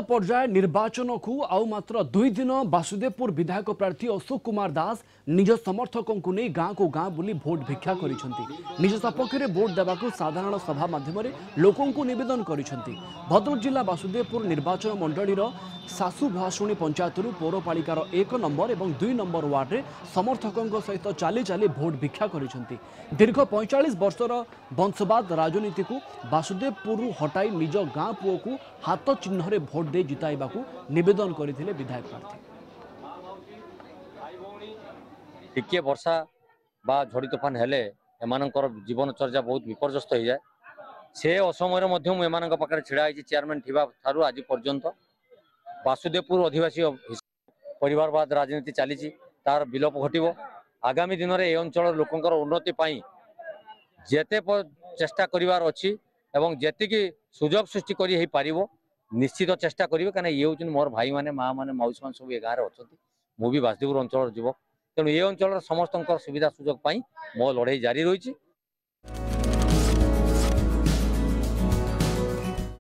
पर्या निर्वाचनको दुई दिन वसुदेवपुर विधायक प्रार्थी अशोक कुमार दास निज समर्थकको नै गाउँको गाँ बुली भोट भिक्षा गरिन्छ निज सपक्ष भोट देवको साधारण सभा माध्यमले लोक नद्रक जिल्ला वसुदेवपुर निर्वाचन मण्डी र सासुभासुणी पञ्चायत पौरपालिका एक नम्बर दुई नम्बर वार्डले चाली चाली भोट भिक्षा गरिन्छ दीर्घ पैँचालिस वर्षर वंशवाद राजनीतिको बासुदेवपुरु हटाई निज गाँ पूको हात चिह्न भोट ଭୋଟ୍ ଦେଇ ଜିତାଇବାକୁ ନିବେଦନ କରିଥିଲେ ବିଧାୟକ ପ୍ରାର୍ଥୀ ଟିକିଏ ବର୍ଷା ବା ଝଡ଼ି ତୋଫାନ ହେଲେ ଏମାନଙ୍କର ଜୀବନଚର୍ଯ୍ୟା ବହୁତ ବିପର୍ଯ୍ୟସ୍ତ ହେଇଯାଏ ସେ ଅସମୟରେ ମଧ୍ୟ ମୁଁ ଏମାନଙ୍କ ପାଖରେ ଛିଡ଼ା ହେଇଛି ଚେୟାରମ୍ୟାନ୍ ଥିବା ଠାରୁ ଆଜି ପର୍ଯ୍ୟନ୍ତ ବାସୁଦେବପୁର ଅଧିବାସୀ ପରିବାରବାଦ ରାଜନୀତି ଚାଲିଛି ତାର ବିଲୋପ ଘଟିବ ଆଗାମୀ ଦିନରେ ଏ ଅଞ୍ଚଳର ଲୋକଙ୍କର ଉନ୍ନତି ପାଇଁ ଯେତେ ଚେଷ୍ଟା କରିବାର ଅଛି ଏବଂ ଯେତିକି ସୁଯୋଗ ସୃଷ୍ଟି କରି ହେଇପାରିବ নিশ্চিত চেষ্টা করবে কেন ইয়ে হচ্ছেন মোর ভাই মানে মা মানে মাউসী মানে সব এ গাঁরে অনেক মু বি বাসদেবপুর অঞ্চলের যুবক তেমন এ অঞ্চলের সমস্ত সুবিধা সুযোগ পাই মো লড়াই জারি রয়েছে